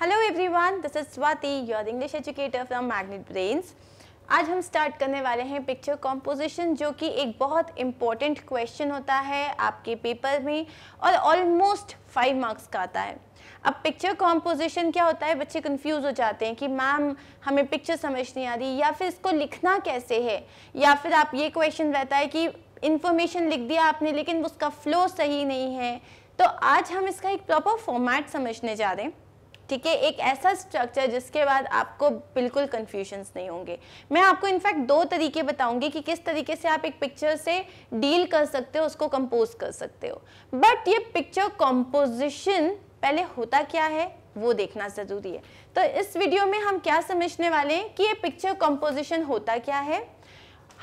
Hello everyone this is Swati your English educator from magnet brains आज हम start करने वाले हैं पिक्चर कॉम्पोजिशन जो कि एक बहुत इम्पॉर्टेंट क्वेश्चन होता है आपके पेपर में और ऑलमोस्ट फाइव मार्क्स का आता है अब पिक्चर कॉम्पोजिशन क्या होता है बच्चे कंफ्यूज हो जाते हैं कि मैम हमें पिक्चर समझ नहीं आ रही या फिर इसको लिखना कैसे है या फिर आप ये क्वेश्चन रहता है कि इन्फॉर्मेशन लिख दिया आपने लेकिन उसका फ्लो सही नहीं है तो आज हम इसका एक प्रॉपर फॉर्मेट समझने जा रहे हैं ठीक है एक ऐसा स्ट्रक्चर जिसके बाद आपको बिल्कुल कन्फ्यूजन्स नहीं होंगे मैं आपको इनफैक्ट दो तरीके बताऊंगी कि किस तरीके से आप एक पिक्चर से डील कर सकते हो उसको कंपोज कर सकते हो बट ये पिक्चर कंपोजिशन पहले होता क्या है वो देखना ज़रूरी है तो इस वीडियो में हम क्या समझने वाले हैं कि ये पिक्चर कंपोजिशन होता क्या है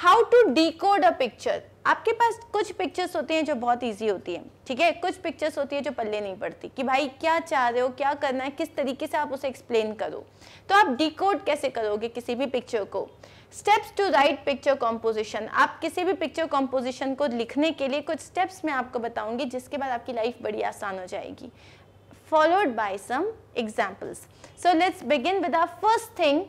how to decode a picture आपके पास कुछ पिक्चर्स होती हैं जो बहुत इजी होती है ठीक है कुछ पिक्चर्स होती है जो पल्ले नहीं पड़ती कि भाई क्या चाह रहे हो क्या करना है किस तरीके से आप उसे एक्सप्लेन करो तो आप डिकोड कैसे करोगे किसी भी पिक्चर को steps to write picture composition आप किसी भी पिक्चर कॉम्पोजिशन को लिखने के लिए कुछ स्टेप्स मैं आपको बताऊंगी जिसके बाद आपकी लाइफ बड़ी आसान हो जाएगी followed by some examples so let's begin with our first thing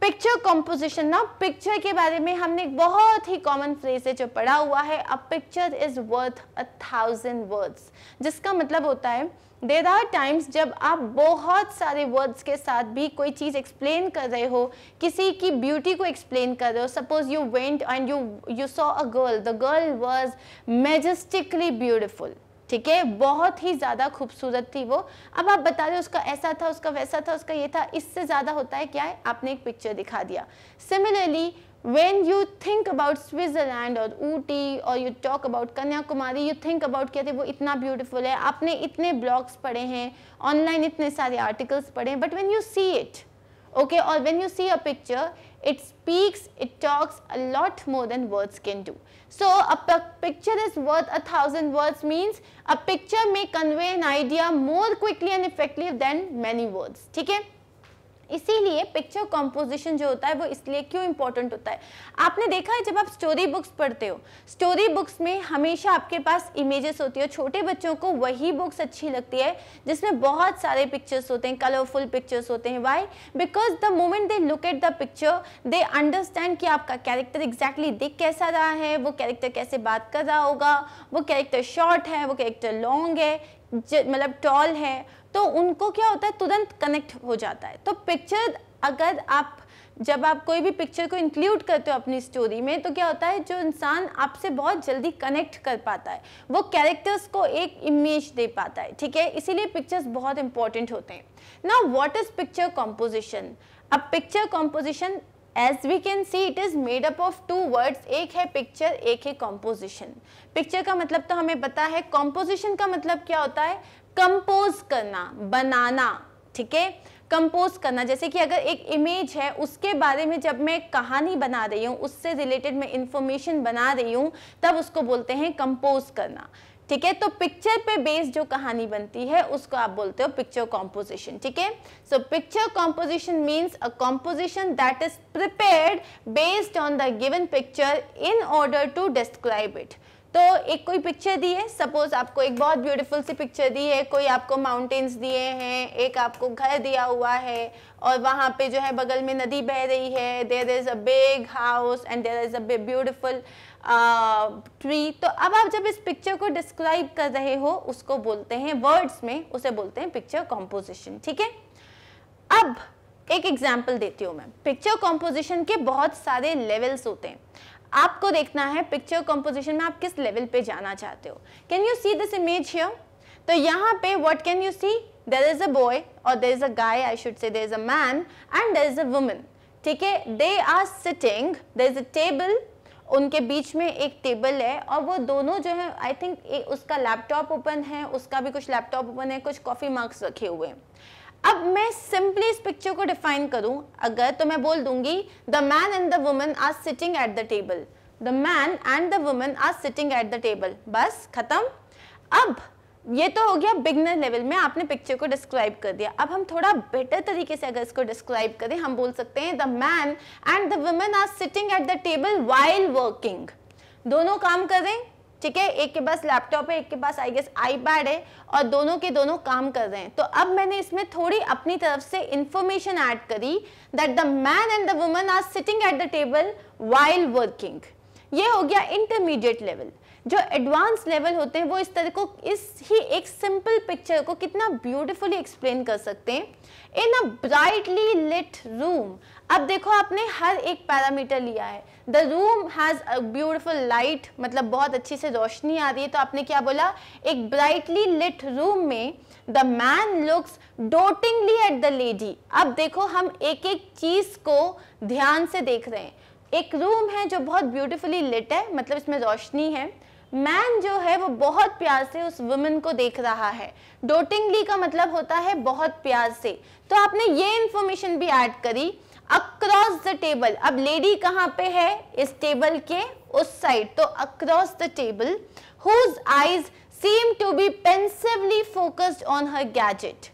picture composition ना पिक्चर के बारे में हमने एक बहुत ही कॉमन फ्रेज है जो पढ़ा हुआ है a picture is worth a thousand words जिसका मतलब होता है देर आर टाइम्स जब आप बहुत सारे वर्ड्स के साथ भी कोई चीज़ एक्सप्लेन कर रहे हो किसी की ब्यूटी को एक्सप्लेन कर रहे हो suppose you went and you you saw a girl the girl was majestically beautiful ठीक है बहुत ही ज्यादा खूबसूरत थी वो अब आप बता रहे हो उसका ऐसा था उसका वैसा था उसका ये था इससे ज्यादा होता है क्या है आपने एक पिक्चर दिखा दिया similarly when you think about Switzerland और ऊटी और you talk about Kanyakumari you think about क्या थे वो इतना ब्यूटिफुल है आपने इतने ब्लॉग्स पढ़े हैं ऑनलाइन इतने सारे आर्टिकल्स पढ़े हैं but when you see it okay or when you see a picture it speaks it talks a lot more than words can do. So a picture is worth a thousand words means a picture may convey an idea more quickly and effectively than many words. Okay? इसीलिए picture composition जो होता है वो इसलिए क्यों important होता है आपने देखा है जब आप स्टोरी बुक्स पढ़ते हो स्टोरी बुक्स में हमेशा आपके पास इमेजेस होती है छोटे बच्चों को वही बुक्स अच्छी लगती है जिसमें बहुत सारे पिक्चर्स होते हैं कलरफुल पिक्चर्स होते हैं why because the moment they look at the picture they understand कि आपका कैरेक्टर एग्जैक्टली दिख कैसा रहा है वो कैरेक्टर कैसे बात कर रहा होगा वो कैरेक्टर शॉर्ट है वो कैरेक्टर लॉन्ग है मतलब टॉल है तो उनको क्या होता है तुरंत कनेक्ट हो जाता है तो पिक्चर अगर आप जब आप कोई भी पिक्चर को इंक्लूड करते हो अपनी स्टोरी में तो क्या होता है जो इंसान आपसे बहुत जल्दी कनेक्ट कर पाता है वो कैरेक्टर्स को एक इमेज दे पाता है ठीक है इसीलिए पिक्चर्स बहुत इंपॉर्टेंट होते हैं ना व्हाट इज़ पिक्चर कॉम्पोजिशन अब picture composition as we can see it is made up of two words एक है पिक्चर एक है कॉम्पोजिशन पिक्चर का मतलब तो हमें पता है कॉम्पोजिशन का मतलब क्या होता है कंपोज करना बनाना ठीक है कंपोज करना जैसे कि अगर एक इमेज है उसके बारे में जब मैं कहानी बना रही हूँ उससे रिलेटेड मैं इंफॉर्मेशन बना रही हूँ तब उसको बोलते हैं कंपोज करना ठीक है तो पिक्चर पे बेस्ड जो कहानी बनती है उसको आप बोलते हो पिक्चर कॉम्पोजिशन ठीक है so picture composition means a composition that is prepared based on the given picture in order to describe it तो एक कोई पिक्चर दी है सपोज आपको एक बहुत ब्यूटीफुल सी पिक्चर दी है कोई आपको माउंटेन्स दिए हैं एक आपको घर दिया हुआ है और वहाँ पे जो है बगल में नदी बह रही है there is a big house and there is a beautiful tree तो अब आप जब इस पिक्चर को डिस्क्राइब कर रहे हो उसको बोलते हैं वर्ड्स में उसे बोलते हैं पिक्चर कॉम्पोजिशन ठीक है अब एक एग्जाम्पल देती हूँ मैं पिक्चर कॉम्पोजिशन के बहुत सारे लेवल्स होते हैं आपको देखना है पिक्चर कॉम्पोजिशन में आप किस लेवल पे जाना चाहते हो can you see this image here तो यहाँ पे what can you see there is a boy और there is a guy I should say there is a man and there is a woman ठीक है they are sitting there is a table उनके बीच में एक table है और वो दोनों जो है आई थिंक उसका लैपटॉप ओपन है उसका भी कुछ लैपटॉप ओपन है कुछ कॉफ़ी मार्क्स रखे हुए अब मैं सिंपली इस पिक्चर को डिफाइन करूं अगर तो मैं बोल दूंगी the man and the woman are sitting at the table the man and the woman are sitting at the table बस खत्म अब ये तो हो गया बिगनर लेवल में आपने पिक्चर को डिस्क्राइब कर दिया अब हम थोड़ा बेटर तरीके से अगर इसको डिस्क्राइब करें हम बोल सकते हैं the man and the woman are sitting at the table while working दोनों काम कर रहे हैं ठीक है एक के पास लैपटॉप है एक के पास आई गेस आईपैड है और दोनों के दोनों काम कर रहे हैं तो अब मैंने इसमें थोड़ी अपनी तरफ से इंफॉर्मेशन ऐड करी that the man and the woman are sitting at the table while working ये हो गया इंटरमीडिएट लेवल जो एडवांस लेवल होते हैं वो इस तरह को इस ही एक सिंपल पिक्चर को कितना ब्यूटीफुली एक्सप्लेन कर सकते हैं in a brightly lit room अब देखो आपने हर एक पैरामीटर लिया है the room has a beautiful light मतलब बहुत अच्छी से रोशनी आ रही है तो आपने क्या बोला एक ब्राइटली लिट रूम में the man looks dotingly at the lady अब देखो हम एक एक चीज़ को ध्यान से देख रहे हैं एक रूम है जो बहुत ब्यूटिफुली लिट है मतलब इसमें रोशनी है मैन जो है वो बहुत प्यार से उस वुमेन को देख रहा है डोटिंगली का मतलब होता है बहुत प्यार से तो आपने ये इंफॉर्मेशन भी ऐड करी अक्रॉस द टेबल अब लेडी कहाँ पे है इस टेबल के उस साइड तो across the table whose eyes seem to be pensively focused on her gadget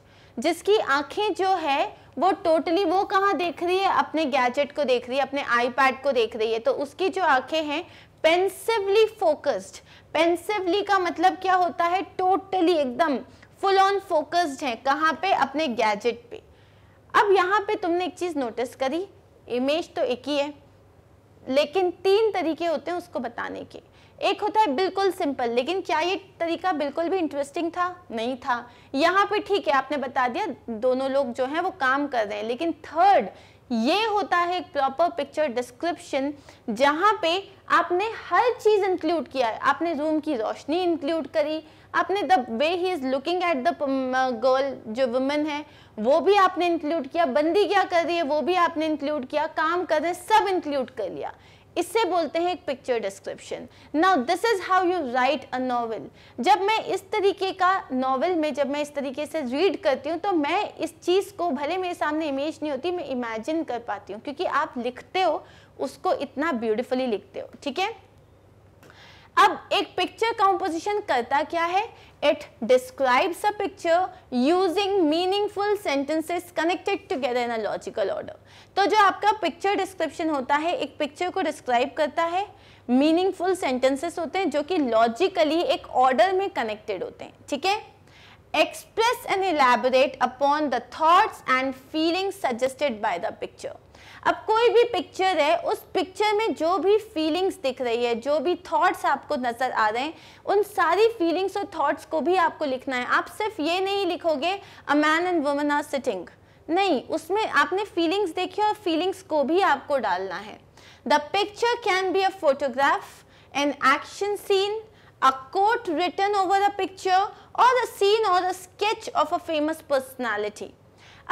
जिसकी आंखें जो है वो टोटली वो कहाँ देख रही है अपने गैजेट को देख रही है अपने आईपैड को देख रही है तो उसकी जो आंखें हैं पेंसिवली फोकस्ड पेंसिवली का मतलब क्या होता है टोटली totally, एकदम फुल ऑन फोकस्ड है कहाँ पे अपने गैजेट पे अब यहाँ पे तुमने एक चीज़ नोटिस करी इमेज तो एक ही है लेकिन तीन तरीके होते हैं उसको बताने के एक होता है बिल्कुल सिंपल लेकिन क्या ये तरीका बिल्कुल भी इंटरेस्टिंग था नहीं था यहाँ पे ठीक है आपने बता दिया दोनों लोग जो हैं वो काम कर रहे हैं लेकिन थर्ड ये होता है प्रॉपर पिक्चर डिस्क्रिप्शन जहाँ पे आपने हर चीज़ इंक्लूड किया है आपने रूम की रोशनी इंक्लूड करी आपने the way he is looking at the girl जो वुमेन है वो भी आपने इंक्लूड किया बंदी क्या कर रही है वो भी आपने इंक्लूड किया काम कर रहे सब इंक्लूड कर लिया इससे बोलते हैं एक picture description now this is how you write a novel जब मैं इस तरीके का नॉवल में जब मैं इस तरीके से रीड करती हूँ तो मैं इस चीज़ को भले मेरे सामने इमेज नहीं होती मैं इमेजिन कर पाती हूँ क्योंकि आप लिखते हो उसको इतना ब्यूटिफुली लिखते हो ठीक है अब एक पिक्चर कंपोजिशन करता क्या है It describes a picture using meaningful sentences connected together in a logical order. to jo aapka picture description hota hai ek picture ko describe karta hai meaningful sentences hote hain jo ki logically ek order mein connected hote hain theek hai Express and elaborate upon the thoughts and feelings suggested by the picture. अब कोई भी picture है उस picture में जो भी feelings दिख रही है जो भी थॉट्स आपको नज़र आ रहे हैं उन सारी फीलिंग्स और थॉट्स को भी आपको लिखना है आप सिर्फ ये नहीं लिखोगे a man and woman are sitting नहीं उसमें आपने फीलिंग्स देखी और फीलिंग्स को भी आपको डालना है the picture can be a photograph an action scene a quote written over a picture or a scene or a sketch of a famous personality.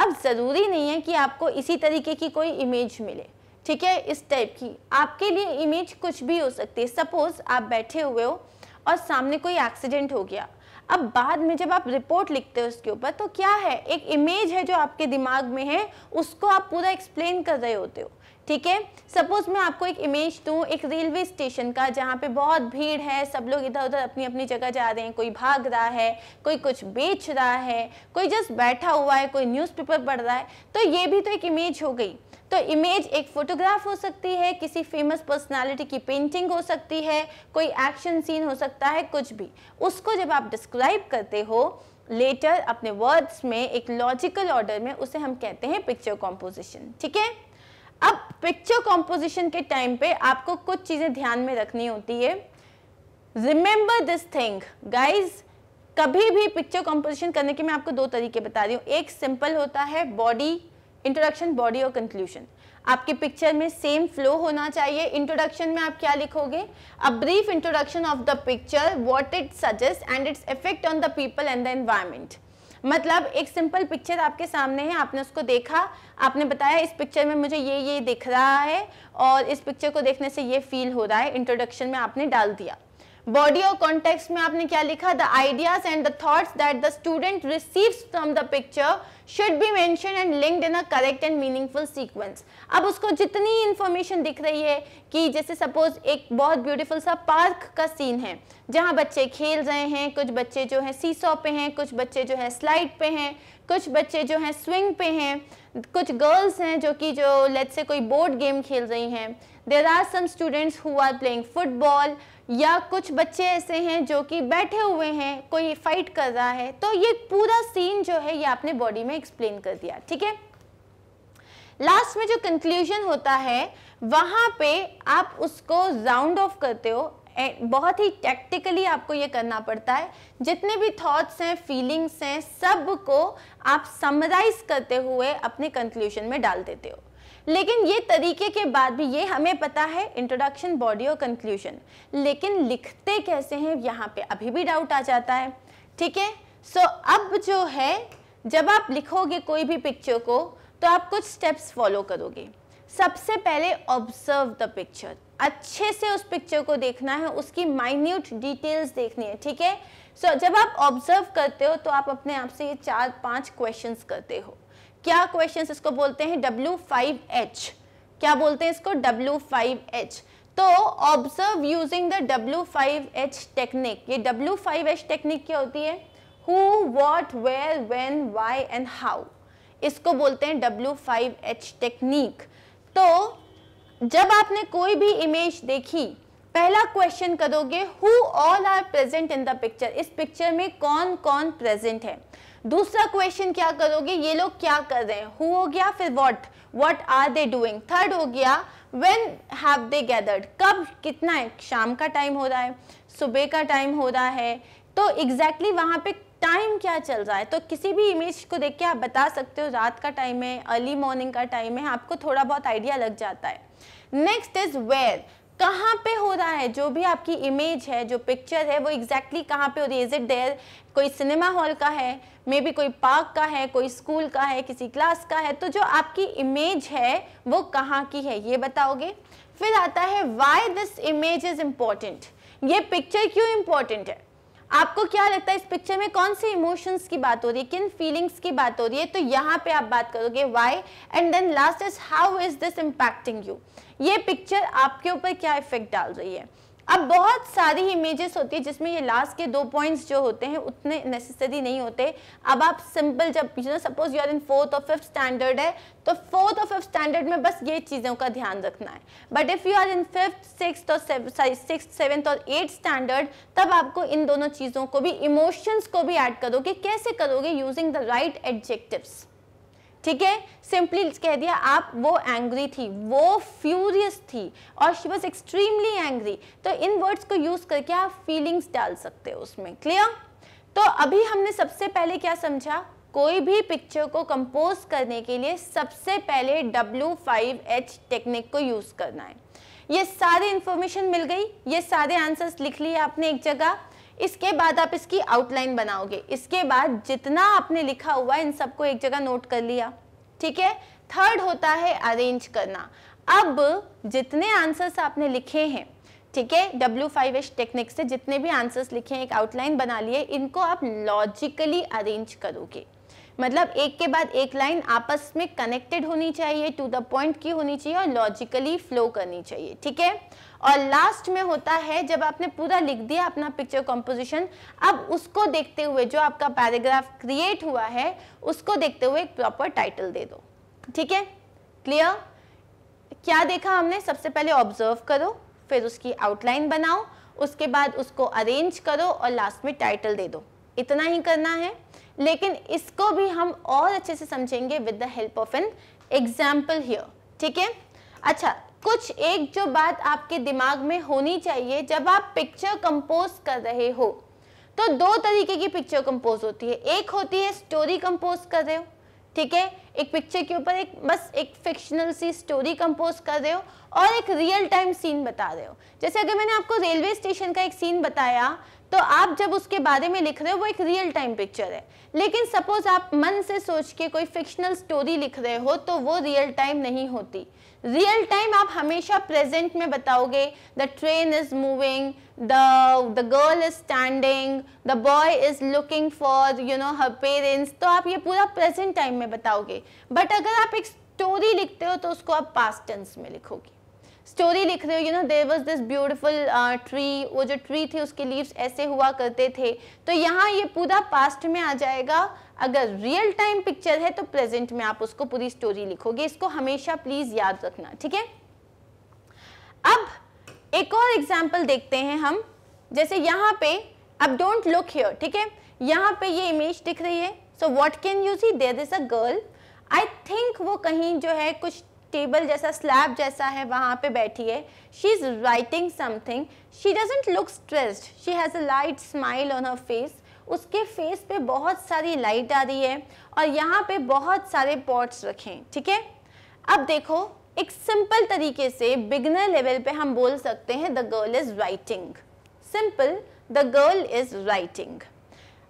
अब ज़रूरी नहीं है कि आपको इसी तरीके की कोई इमेज मिले ठीक है इस टाइप की आपके लिए इमेज कुछ भी हो सकती है सपोज़ आप बैठे हुए हो और सामने कोई एक्सीडेंट हो गया अब बाद में जब आप रिपोर्ट लिखते हो उसके ऊपर तो क्या है एक इमेज है जो आपके दिमाग में है उसको आप पूरा एक्सप्लेन कर रहे होते हो ठीक है सपोज मैं आपको एक इमेज दू एक रेलवे स्टेशन का जहाँ पे बहुत भीड़ है सब लोग इधर उधर अपनी अपनी जगह जा रहे हैं कोई भाग रहा है कोई कुछ बेच रहा है कोई जस्ट बैठा हुआ है कोई न्यूज़पेपर पढ़ रहा है तो ये भी तो एक इमेज हो गई तो इमेज एक फोटोग्राफ हो सकती है किसी फेमस पर्सनालिटी की पेंटिंग हो सकती है कोई एक्शन सीन हो सकता है कुछ भी उसको जब आप डिस्क्राइब करते हो लेटर अपने वर्ड्स में एक लॉजिकल ऑर्डर में उसे हम कहते हैं पिक्चर कॉम्पोजिशन ठीक है अब पिक्चर कॉम्पोजिशन के टाइम पे आपको कुछ चीज़ें ध्यान में रखनी होती है रिमेंबर दिस थिंग गाइज कभी भी पिक्चर कॉम्पोजिशन करने के मैं आपको दो तरीके बता रही हूँ एक सिंपल होता है बॉडी इंट्रोडक्शन बॉडी और कंक्लूजन आपके पिक्चर में सेम फ्लो होना चाहिए इंट्रोडक्शन में आप क्या लिखोगे a brief introduction of the picture what it suggest and its effect on the people and the environment मतलब एक सिंपल पिक्चर आपके सामने है आपने उसको देखा आपने बताया इस पिक्चर में मुझे ये ये दिख रहा है और इस पिक्चर को देखने से ये फील हो रहा है इंट्रोडक्शन में आपने डाल दिया बॉडी और कॉन्टेक्स्ट में आपने क्या लिखा the ideas and the thoughts that the student receives from the picture should be mention and linked in a correct and meaningful sequence अब उसको जितनी इन्फॉर्मेशन दिख रही है कि जैसे सपोज एक बहुत ब्यूटीफुल सा पार्क का सीन है जहाँ बच्चे खेल रहे हैं कुछ बच्चे जो है सीसो पे हैं कुछ बच्चे जो है स्लाइड पे हैं कुछ बच्चे जो हैं स्विंग पे हैं कुछ गर्ल्स हैं जो कि जो लेट से कोई बोर्ड गेम खेल रही हैं there are some students who are playing football या कुछ बच्चे ऐसे हैं जो कि बैठे हुए हैं कोई फाइट कर रहा है तो ये पूरा सीन जो है ये आपने बॉडी में एक्सप्लेन कर दिया ठीक है लास्ट में जो कंक्लूजन होता है वहां पे आप उसको राउंड ऑफ करते हो बहुत ही टैक्टिकली आपको ये करना पड़ता है जितने भी थॉट्स हैं फीलिंग्स हैं सब को आप समराइज करते हुए अपने कंक्लूजन में डाल देते हो लेकिन ये तरीके के बाद भी ये हमें पता है इंट्रोडक्शन बॉडी और कंक्लूजन लेकिन लिखते कैसे हैं यहाँ पे अभी भी डाउट आ जाता है ठीक है सो अब जो है जब आप लिखोगे कोई भी पिक्चर को तो आप कुछ स्टेप्स फॉलो करोगे सबसे पहले ऑब्जर्व द पिक्चर अच्छे से उस पिक्चर को देखना है उसकी माइन्यूट डिटेल्स देखनी है ठीक है सो जब आप ऑब्जर्व करते हो तो आप अपने आप से ये चार पांच क्वेश्चंस करते हो क्या क्वेश्चंस इसको बोलते हैं W5H क्या बोलते हैं इसको W5H तो observe using the W5H technique ये W5H टेक्निक क्या होती है who what where when why and how इसको बोलते हैं W5H टेक्निक तो जब आपने कोई भी इमेज देखी पहला क्वेश्चन करोगे who all are present in the picture इस पिक्चर में कौन कौन प्रेजेंट है दूसरा क्वेश्चन क्या करोगे ये लोग क्या कर रहे हैं हु हो गया फिर what what are they doing third हो गया वेन हैव दे गैदर्ड कब कितना है शाम का टाइम हो रहा है सुबह का टाइम हो रहा है तो एग्जैक्टली exactly वहाँ पे टाइम क्या चल रहा है तो किसी भी इमेज को देख के आप बता सकते हो रात का टाइम है अर्ली मॉर्निंग का टाइम है आपको थोड़ा बहुत आइडिया लग जाता है नेक्स्ट इज वेयर कहाँ पे हो रहा है जो भी आपकी इमेज है जो पिक्चर है वो एग्जैक्टली exactly कहाँ पे हो रही है इज इट देयर कोई सिनेमा हॉल का है मे बी कोई पार्क का है कोई स्कूल का है किसी क्लास का है तो जो आपकी इमेज है वो कहाँ की है ये बताओगे फिर आता है why this image is important ये पिक्चर क्यों इम्पॉर्टेंट है आपको क्या लगता है इस पिक्चर में कौन सी इमोशंस की बात हो रही है किन फीलिंग्स की बात हो रही है तो यहाँ पे आप बात करोगे why and then last is how is this impacting you ये पिक्चर आपके ऊपर क्या इफेक्ट डाल रही है अब बहुत सारी इमेजेस होती है जिसमें ये लास्ट के दो पॉइंट्स जो होते हैं उतने नेसेसरी नहीं होते अब आप सिंपल जब you know suppose are in fourth और फिफ्थ स्टैंडर्ड है तो फोर्थ और फिफ्थ स्टैंडर्ड में बस ये चीज़ों का ध्यान रखना है but if you are in fifth six और सिक्स सेवन्थ और एट स्टैंडर्ड तब आपको इन दोनों चीज़ों को भी इमोशंस को भी ऐड करोगे कैसे करोगे यूजिंग द राइट एडजेक्टिव्स ठीक है सिंपली कह दिया आप वो एंग्री थी वो फ्यूरियस थी और शी वॉज एक्सट्रीमली एंग्री तो इन वर्ड्स को यूज करके आप फीलिंग्स डाल सकते हो उसमें क्लियर तो अभी हमने सबसे पहले क्या समझा कोई भी पिक्चर को कंपोज करने के लिए सबसे पहले W5H टेक्निक को यूज करना है ये सारी इंफॉर्मेशन मिल गई ये सारे आंसर्स लिख लिए आपने एक जगह इसके बाद आप इसकी आउटलाइन बनाओगे इसके बाद जितना आपने लिखा हुआ इन सबको एक जगह नोट कर लिया ठीक है थर्ड होता है अरेंज करना अब जितने आंसर्स आपने लिखे हैं ठीक है डब्ल्यू फाइव एच टेक्निक से जितने भी आंसर्स लिखे हैं एक आउटलाइन बना लिए इनको आप लॉजिकली अरेंज करोगे मतलब एक के बाद एक लाइन आपस में कनेक्टेड होनी चाहिए टू द पॉइंट की होनी चाहिए और लॉजिकली फ्लो करनी चाहिए ठीक है और लास्ट में होता है जब आपने पूरा लिख दिया अपना पिक्चर कॉम्पोजिशन अब उसको देखते हुए जो आपका पैराग्राफ क्रिएट हुआ है उसको देखते हुए एक प्रॉपर टाइटल दे दो ठीक है क्लियर क्या देखा हमने सबसे पहले ऑब्जर्व करो फिर उसकी आउटलाइन बनाओ उसके बाद उसको अरेंज करो और लास्ट में टाइटल दे दो इतना ही करना है लेकिन इसको भी हम और अच्छे से समझेंगे with the help of an example here ठीक है अच्छा कुछ एक जो बात आपके दिमाग में होनी चाहिए जब आप पिक्चर कंपोज कर रहे हो तो दो तरीके की पिक्चर कंपोज होती है एक होती है स्टोरी कंपोज कर रहे हो ठीक है एक पिक्चर के ऊपर एक बस एक फिक्शनल सी स्टोरी कंपोज कर रहे हो और एक रियल टाइम सीन बता रहे हो जैसे अगर मैंने आपको रेलवे स्टेशन का एक सीन बताया तो आप जब उसके बारे में लिख रहे हो वो एक रियल टाइम पिक्चर है लेकिन सपोज आप मन से सोच के कोई फिक्शनल स्टोरी लिख रहे हो तो वो रियल टाइम नहीं होती रियल टाइम आप हमेशा प्रेजेंट में बताओगे the train is moving the the girl is standing the boy is looking for you know her parents तो आप ये पूरा प्रेजेंट टाइम में बताओगे बट अगर आप एक स्टोरी लिखते हो तो उसको आप पास्ट टेंस में लिखोगे स्टोरी लिख रहे हो you know there was this beautiful tree वो जो ट्री थी उसके लीव्स ऐसे हुआ करते थे तो यहाँ ये पूरा पास्ट में आ जाएगा अगर रियल टाइम पिक्चर है तो प्रेजेंट में आप उसको पूरी स्टोरी लिखोगे इसको हमेशा प्लीज याद रखना ठीक है अब एक और एग्जाम्पल देखते हैं हम जैसे यहाँ पे अब डोंट लुक हियर ठीक है यहाँ पे ये इमेज दिख रही है so what can you see there is a girl I think वो कहीं जो है कुछ टेबल जैसा स्लैब जैसा है वहां पे बैठी है she is writing something she doesn't look stressed she has a light smile on her face उसके फेस पे बहुत सारी लाइट आ रही है और यहाँ पे बहुत सारे पॉट्स रखें ठीक है अब देखो एक सिंपल तरीके से बिगनर लेवल पे हम बोल सकते हैं the girl is writing simple the girl is writing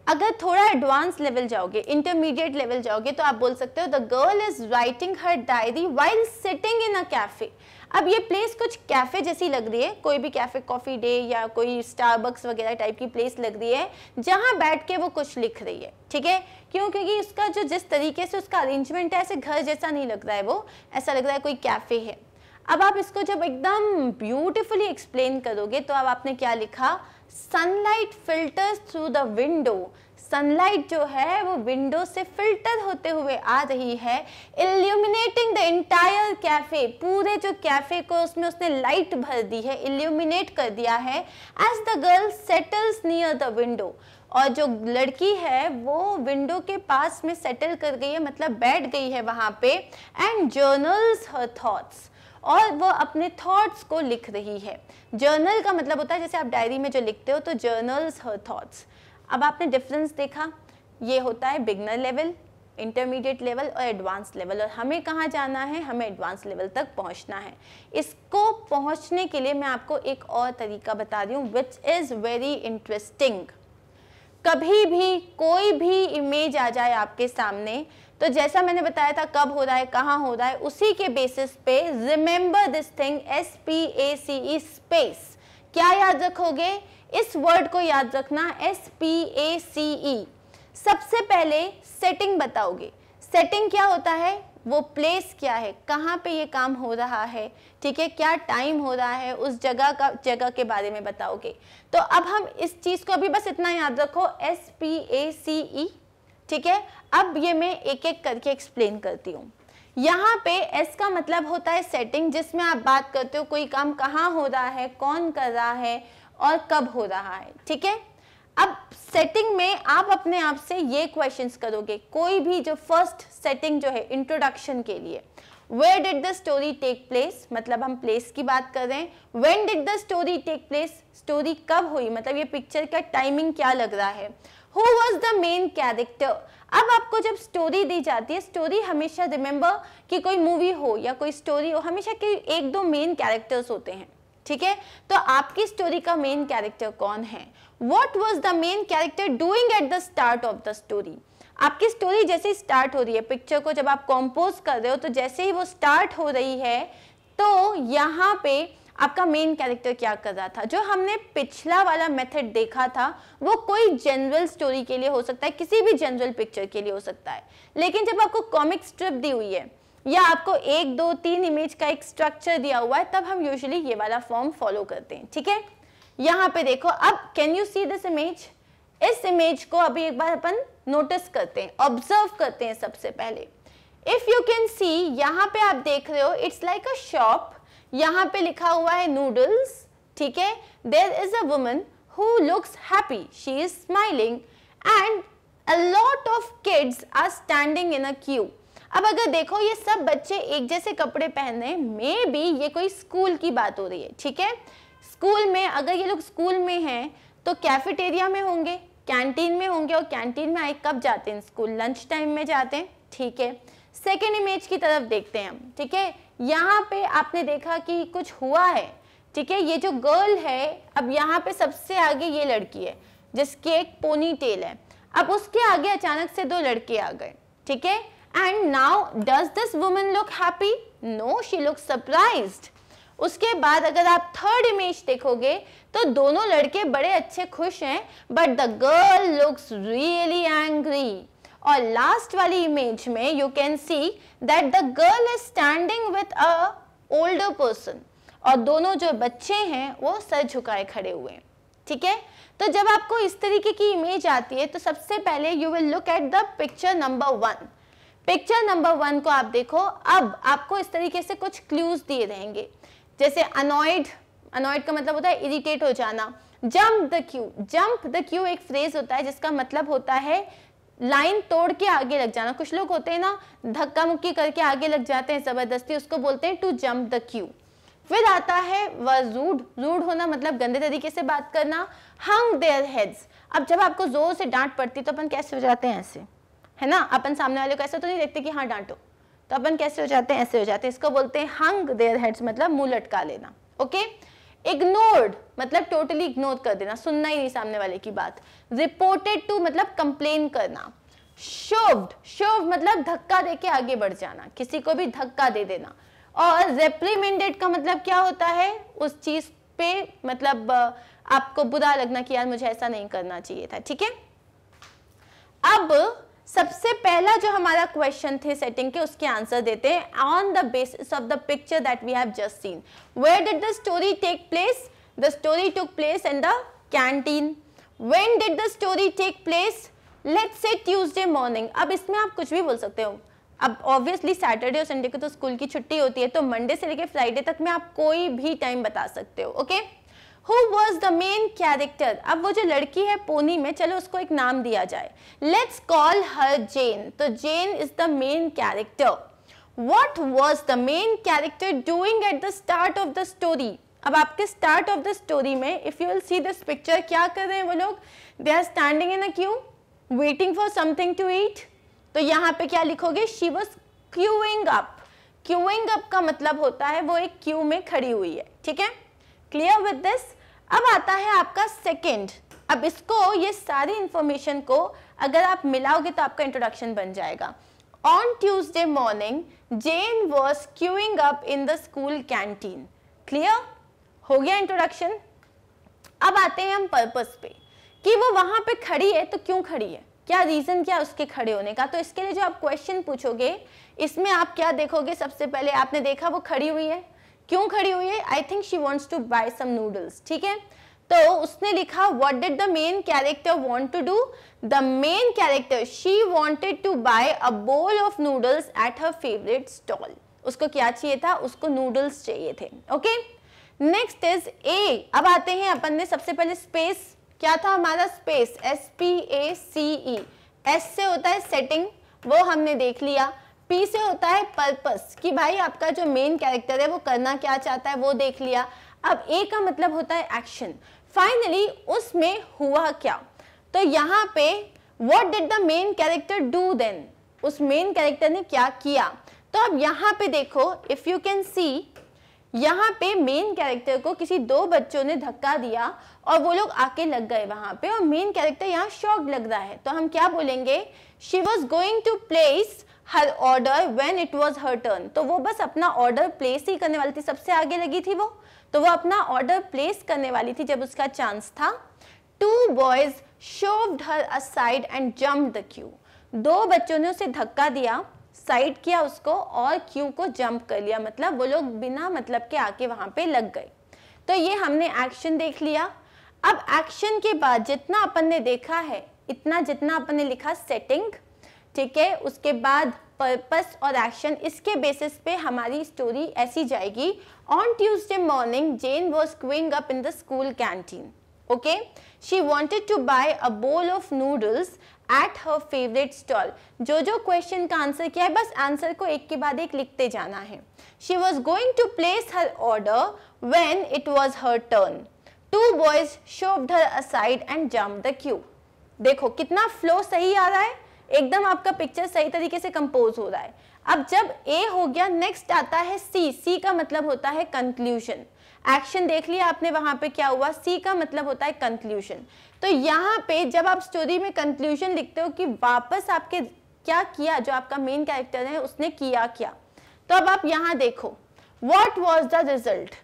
अगर थोड़ा एडवांस लेवल जाओगे इंटरमीडिएट लेवल जाओगे तो आप बोल सकते हो the girl is writing her diary while sitting in a cafe अब ये प्लेस कुछ कैफ़े जैसी लग रही है कोई भी कैफ़े कॉफ़ी डे या कोई स्टारबक्स वगैरह टाइप की प्लेस लग रही है जहां बैठ के वो कुछ लिख रही है ठीक है क्यों क्योंकि उसका जो जिस तरीके से उसका अरेंजमेंट है ऐसे घर जैसा नहीं लग रहा है वो ऐसा लग रहा है कोई कैफ़े है अब आप इसको जब एकदम ब्यूटिफुली एक्सप्लेन करोगे तो अब आपने क्या लिखा sunlight filters through the window sunlight जो है वो विंडो से फिल्टर होते हुए आ रही है इल्यूमिनेटिंग द इंटायर कैफ़े पूरे जो कैफ़े को उसमें उसने लाइट भर दी है इल्यूमिनेट कर दिया है as the girl settles near the window और जो लड़की है वो विंडो के पास में सेटल कर गई है मतलब बैठ गई है वहाँ पे एंड जर्नल्स हर थॉट्स और वो अपने थॉट्स को लिख रही है जर्नल का मतलब होता है जैसे आप डायरी में जो लिखते हो तो जर्नल्स हर थॉट्स अब आपने डिफरेंस देखा ये होता है बिगनर लेवल इंटरमीडिएट लेवल और एडवांस लेवल और हमें कहाँ जाना है हमें एडवांस लेवल तक पहुँचना है इसको पहुँचने के लिए मैं आपको एक और तरीका बता रही हूँ विच इज़ वेरी इंटरेस्टिंग कभी भी कोई भी इमेज आ जाए आपके सामने तो जैसा मैंने बताया था कब हो रहा है कहाँ हो रहा है उसी के बेसिस पे remember this thing S P A C E space क्या याद रखोगे इस वर्ड को याद रखना एस पी ए सी ई सबसे पहले सेटिंग बताओगे सेटिंग क्या होता है वो प्लेस क्या है कहाँ पे ये काम हो रहा है ठीक है क्या टाइम हो रहा है उस जगह का जगह के बारे में बताओगे तो अब हम इस चीज़ को अभी बस इतना याद रखो एस पी ए सी ई ठीक है अब ये मैं एक एक करके एक्सप्लेन करती हूँ यहाँ पे एस का मतलब होता है सेटिंग जिसमें आप बात करते हो कोई काम कहाँ हो रहा है कौन कर रहा है और कब हो रहा है ठीक है अब सेटिंग में आप अपने आप से ये क्वेश्चंस करोगे कोई भी जो फर्स्ट सेटिंग जो है इंट्रोडक्शन के लिए where did the story take place मतलब हम प्लेस की बात कर रहे हैं when did the story take place story कब हुई मतलब ये पिक्चर का टाइमिंग क्या लग रहा है who was the main character अब आपको जब स्टोरी दी जाती है स्टोरी हमेशा रिमेंबर कि कोई मूवी हो या कोई स्टोरी हो हमेशा के एक दो मेन कैरेक्टर्स होते हैं ठीक है तो आपकी स्टोरी का मेन कैरेक्टर कौन है what was the main character doing at the start of the story आपकी स्टोरी जैसे ही स्टार्ट हो रही है पिक्चर को जब आप कॉम्पोज कर रहे हो तो जैसे ही वो स्टार्ट हो रही है तो यहाँ पे आपका मेन कैरेक्टर क्या कर रहा था जो हमने पिछला वाला मेथड देखा था वो कोई जनरल स्टोरी के लिए हो सकता है किसी भी जनरल पिक्चर के लिए हो सकता है लेकिन जब आपको कॉमिक स्ट्रिप दी हुई है या आपको एक दो तीन इमेज का एक स्ट्रक्चर दिया हुआ है तब हम यूजली ये वाला फॉर्म फॉलो करते हैं ठीक है यहाँ पे देखो अब can you see this image इस इमेज को अभी एक बार अपन नोटिस करते हैं ऑब्जर्व करते हैं सबसे पहले इफ यू कैन सी यहाँ पे आप देख रहे हो इट्स लाइक अ शॉप यहाँ पे लिखा हुआ है नूडल्स ठीक है there is a woman who looks happy she is smiling and a lot of kids are standing in a queue अब अगर देखो ये सब बच्चे एक जैसे कपड़े पहन रहे हैं मे भी ये कोई स्कूल की बात हो रही है ठीक है स्कूल में अगर ये लोग स्कूल में हैं तो कैफेटेरिया में होंगे कैंटीन में होंगे और कैंटीन में आए कब जाते हैं स्कूल लंच टाइम में जाते हैं ठीक है सेकेंड इमेज की तरफ देखते हैं हम ठीक है यहाँ पे आपने देखा कि कुछ हुआ है ठीक है ये जो गर्ल है अब यहाँ पे सबसे आगे ये लड़की है जिसकी एक पोनी टेल है अब उसके आगे अचानक से दो लड़के आ गए ठीक है and now does this woman look happy no she look surprise उसके बाद अगर आप थर्ड इमेज देखोगे तो दोनों लड़के बड़े अच्छे खुश हैं but the girl looks really angry और लास्ट वाली इमेज में you can see that the girl is standing with a older person और दोनों जो बच्चे हैं वो सर झुकाए खड़े हुए हैं ठीक है तो जब आपको इस तरीके की इमेज आती है तो सबसे पहले you will look at the picture number one picture number one को आप देखो अब आपको इस तरीके से कुछ क्लूज दिए रहेंगे जैसे अनॉयड अनॉयड का मतलब होता है इरिटेट हो जाना jump the queue jump the queue एक फ्रेज होता है जिसका मतलब होता है लाइन तोड़ के आगे लग जाना कुछ लोग होते हैं ना धक्का मुक्की करके आगे लग जाते हैं जबरदस्ती उसको बोलते हैं टू जम्प द क्यू फिर आता है वह रूड रूड होना मतलब गंदे तरीके से बात करना हंग देयर हेड्स अब जब आपको जोर से डांट पड़ती तो अपन कैसे हो जाते हैं ऐसे है ना अपन सामने वाले को ऐसा तो नहीं देखते कि हाँ डांटो तो अपन कैसे हो जाते हैं ऐसे हो जाते हैं इसको बोलते हैं हंग देयर हेड्स मतलब मुंह लटका लेना ओके इग्नोर्ड मतलब टोटली इग्नोर कर देना सुनना ही नहीं सामने वाले की बात रिपोर्टेड टू मतलब कंप्लेन करना शोव्ड शोव मतलब धक्का देके आगे बढ़ जाना किसी को भी धक्का दे देना और रेप्रीमेंडेड का मतलब क्या होता है उस चीज पे मतलब आपको बुरा लगना कि यार मुझे ऐसा नहीं करना चाहिए था ठीक है अब सबसे पहला जो हमारा क्वेश्चन थे सेटिंग के उसके आंसर देते हैं on the basis of the picture that we have just seen where did the story take place the story took place in the canteen when did the story take place let's say Tuesday morning अब इसमें आप कुछ भी बोल सकते हो अब obviously Saturday और संडे को तो स्कूल की छुट्टी होती है तो मंडे से लेकर फ्राइडे तक में आप कोई भी टाइम बता सकते हो okay okay? Who was the main character अब वो जो लड़की है पोनी में चलो उसको एक नाम दिया जाए लेट्स कॉल हर जेन तो Jane is the main character what was the main character doing at the start of the story अब आपके स्टार्ट ऑफ द स्टोरी में if you will see this picture क्या कर रहे हैं वो लोग they are standing in a queue waiting for something to eat तो यहाँ पे क्या लिखोगे she was queueing up queueing up का मतलब होता है वो एक क्यू में खड़ी हुई है ठीक है क्लियर विद दिस अब आता है आपका सेकेंड अब इसको ये सारी इंफॉर्मेशन को अगर आप मिलाओगे तो आपका इंट्रोडक्शन बन जाएगा on Tuesday morning Jane was queueing up in the school canteen clear हो गया इंट्रोडक्शन अब आते हैं हम पर्पस पे कि वो वहां पे खड़ी है तो क्यों खड़ी है क्या रीजन क्या उसके खड़े होने का तो इसके लिए जो आप क्वेश्चन पूछोगे इसमें आप क्या देखोगे सबसे पहले आपने देखा वो खड़ी हुई है क्यों खड़ी हुई है I think she wants to buy some noodles ठीक है तो उसने लिखा what did the main character want to do the main character she wanted to buy a bowl of noodles at her favourite stall उसको क्या चाहिए था उसको नूडल्स चाहिए थे ओके नेक्स्ट इज ए अब आते हैं अपन ने सबसे पहले स्पेस क्या था हमारा space S P A C E S से होता है सेटिंग वो हमने देख लिया पी से होता है पर्पस कि भाई आपका जो मेन कैरेक्टर है वो करना क्या चाहता है वो देख लिया अब ए का मतलब होता है एक्शन फाइनली उसमें हुआ क्या तो यहाँ पे what did the main character do then उस मेन कैरेक्टर ने क्या किया तो अब यहाँ पे देखो इफ यू कैन सी यहाँ पे मेन कैरेक्टर को किसी दो बच्चों ने धक्का दिया और वो लोग आके लग गए वहां पे और मेन कैरेक्टर यहाँ शॉक लग रहा है तो हम क्या बोलेंगे she was going to place her order when it was her turn तो वो बस अपना ऑर्डर प्लेस ही करने वाली थी सबसे आगे लगी थी वो तो वो अपना ऑर्डर प्लेस करने वाली थी जब उसका चांस था two boys shoved her aside and jump the queue दो बच्चों ने उसे धक्का दिया साइड किया उसको और क्यू को जंप कर लिया मतलब वो लोग बिना मतलब के आके वहां पे लग गए तो ये हमने एक्शन देख लिया अब एक्शन के बाद जितना अपन ने देखा है इतना जितना अपन ने लिखा सेटिंग ठीक है उसके बाद पर्पस और एक्शन इसके बेसिस पे हमारी स्टोरी ऐसी जाएगी on Tuesday morning Jane was queueing up in the school canteen okay she wanted to buy a bowl of noodles at her favourite stall जो जो क्वेश्चन का आंसर किया है बस आंसर को एक के बाद एक लिखते जाना है she was going to place her order when it was her turn two boys shoved her aside and jump the queue देखो कितना फ्लो सही आ रहा है एकदम आपका पिक्चर सही तरीके से कंपोज हो रहा है अब जब ए हो गया नेक्स्ट आता है सी सी का मतलब होता है कंक्लूजन एक्शन देख लिया आपने वहां पे क्या हुआ सी का मतलब होता है कंक्लूजन तो यहाँ पे जब आप स्टोरी में कंक्लूजन लिखते हो कि वापस आपके क्या किया जो आपका मेन कैरेक्टर है उसने किया क्या तो अब आप यहाँ देखो वॉट वॉज द रिजल्ट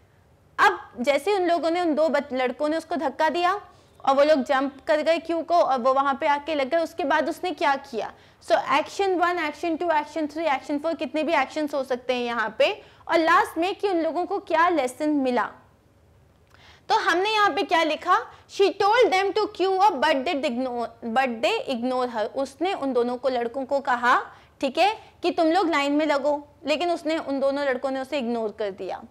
अब जैसे उन लोगों ने उन दो लड़कों ने उसको धक्का दिया और वो लोग जंप कर गए क्यू को और वो वहाँ पे आके लग गए उसके बाद उसने क्या किया so action one action two action three action four कितने भी एक्शन हो सकते हैं यहाँ पे और लास्ट में कि उन लोगों को क्या लेसन मिला तो हमने यहाँ पे क्या लिखा she told them to queue up but they but they ignore her उसने उन दोनों को लड़कों को कहा ठीक है कि तुम लोग लाइन में लगो लेकिन उसने उन दोनों लड़कों ने उसे इग्नोर कर दिया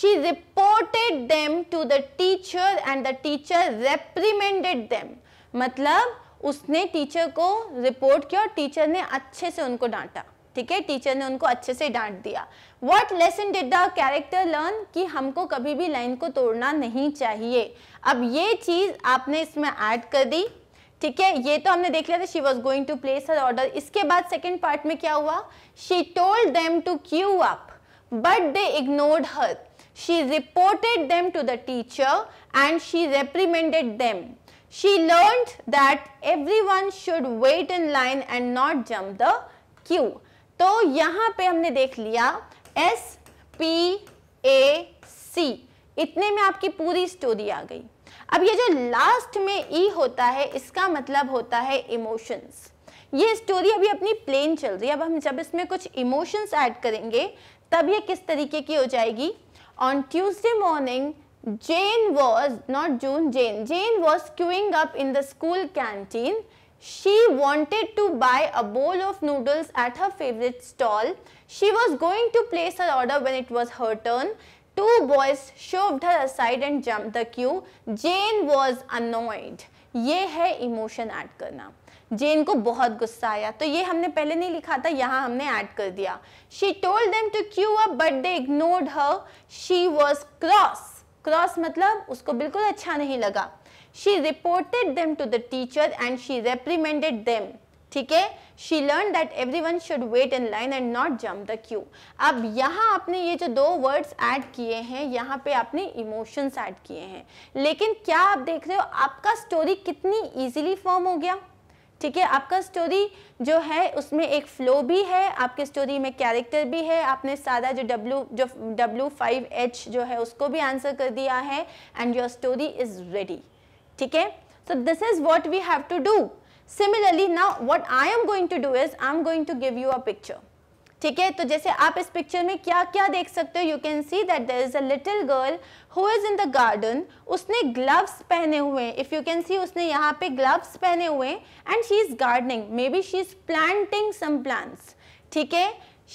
she reported them to the teacher and the teacher reprimanded them मतलब उसने टीचर को रिपोर्ट किया और टीचर ने अच्छे से उनको डांटा ठीक है टीचर ने उनको अच्छे से डांट दिया what lesson did the character learn कि हमको कभी भी लाइन को तोड़ना नहीं चाहिए अब ये चीज़ आपने इसमें ऐड कर दी ठीक है ये तो हमने देख लिया था she was going to place her order इसके बाद सेकेंड पार्ट में क्या हुआ she told them to queue up but they ignored her she reported them to the teacher and she reprimanded them. She learned that everyone should wait in line and not jump the queue. तो यहाँ पे हमने देख लिया S P A C इतने में आपकी पूरी स्टोरी आ गई अब ये जो लास्ट में ई e होता है इसका मतलब होता है इमोशंस ये स्टोरी अभी अपनी प्लेन चल रही है अब हम जब इसमें कुछ इमोशंस ऐड करेंगे तब ये किस तरीके की हो जाएगी on Tuesday morning Jane was not June Jane Jane was queueing up in the school canteen She wanted to buy a bowl of noodles at her favorite stall. She was going to place her order when it was her turn. Two boys shoved her aside and jumped the queue. Jane was annoyed. ये है emotion add करना जेन को बहुत गुस्सा आया तो ये हमने पहले नहीं लिखा था यहाँ हमने ऐड कर दिया she told them to queue up but they ignored her she was cross cross मतलब उसको बिल्कुल अच्छा नहीं लगा she reported them to the teacher and she reprimanded them ठीक है she learn that every one should wait in line and not jump the queue अब यहाँ आपने ये जो दो वर्ड्स ऐड किए हैं यहाँ पे आपने इमोशंस ऐड किए हैं लेकिन क्या आप देख रहे हो आपका स्टोरी कितनी ईजिली फॉर्म हो गया ठीक है आपका स्टोरी जो है उसमें एक फ्लो भी है आपके स्टोरी में कैरेक्टर भी है आपने सारा जो डब्ल्यू जो डब्ल्यू फाइव एच जो है उसको भी आंसर कर दिया है and your story is ready ठीक है so this is what we have to do similarly ना what I am going to do is I am going to give you a picture ठीक है तो जैसे आप इस पिक्चर में क्या क्या देख सकते हो you can see that there is a little girl who is in the garden उसने ग्लव्स पहने हुए हैं इफ यू कैन सी उसने यहाँ पे ग्लव्स पहने हुए हैं and she is gardening maybe she is planting some plants ठीक है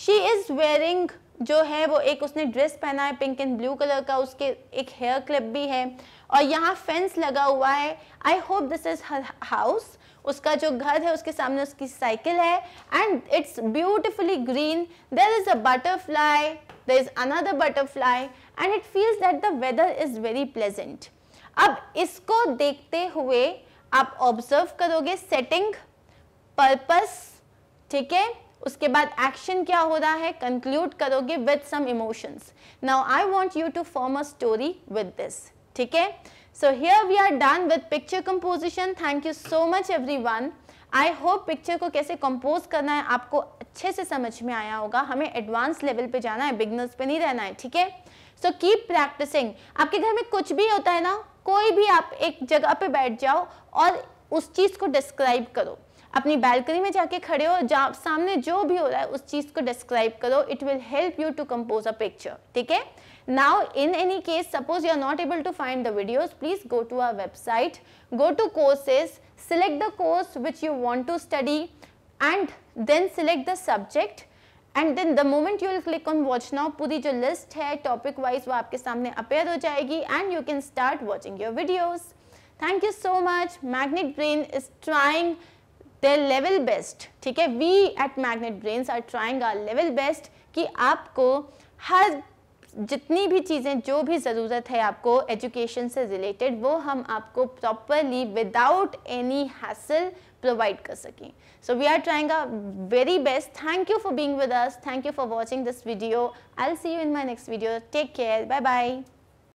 शी इज वेयरिंग जो है वो एक उसने ड्रेस पहना है पिंक एंड ब्लू कलर का उसके एक हेयर क्लिप भी है और यहाँ फेंस लगा हुआ है I hope this is her house उसका जो घर है उसके सामने उसकी साइकिल है and it's beautifully green there is a butterfly there is another butterfly and it feels that the weather is very pleasant अब इसको देखते हुए आप ऑब्जर्व करोगे सेटिंग पर्पस ठीक है उसके बाद एक्शन क्या हो रहा है कंक्लूड करोगे with some emotions now I want you to form a story with this ठीक है So here we are done with picture composition. Thank you so much everyone. I hope picture को कैसे compose करना है आपको अच्छे से समझ में आया होगा हमें एडवांस लेवल पे जाना है बिगनर्स पे नहीं रहना है ठीक है सो कीप प्रैक्टिसिंग आपके घर में कुछ भी होता है ना कोई भी आप एक जगह पे बैठ जाओ और उस चीज़ को डिस्क्राइब करो अपनी बैल्कनी में जाके खड़े हो जहाँ सामने जो भी हो रहा है उस चीज़ को डिस्क्राइब करो it will help you to compose a picture ठीक है now in any case suppose you are not able to find the videos please go to our website go to courses select the course which you want to study and then select the subject and then the moment you will click on watch now पूरी जो list है topic wise वो आपके सामने appear हो जाएगी and you can start watching your videos thank you so much Magnet Brain is trying their level best ठीक है we at Magnet Brains are trying our level best कि आपको हर जितनी भी चीज़ें जो भी ज़रूरत है आपको एजुकेशन से रिलेटेड वो हम आपको properly without any hassle provide कर सकें so we are trying our very best thank you for being with us thank you for watching this video I see you in my next video take care bye bye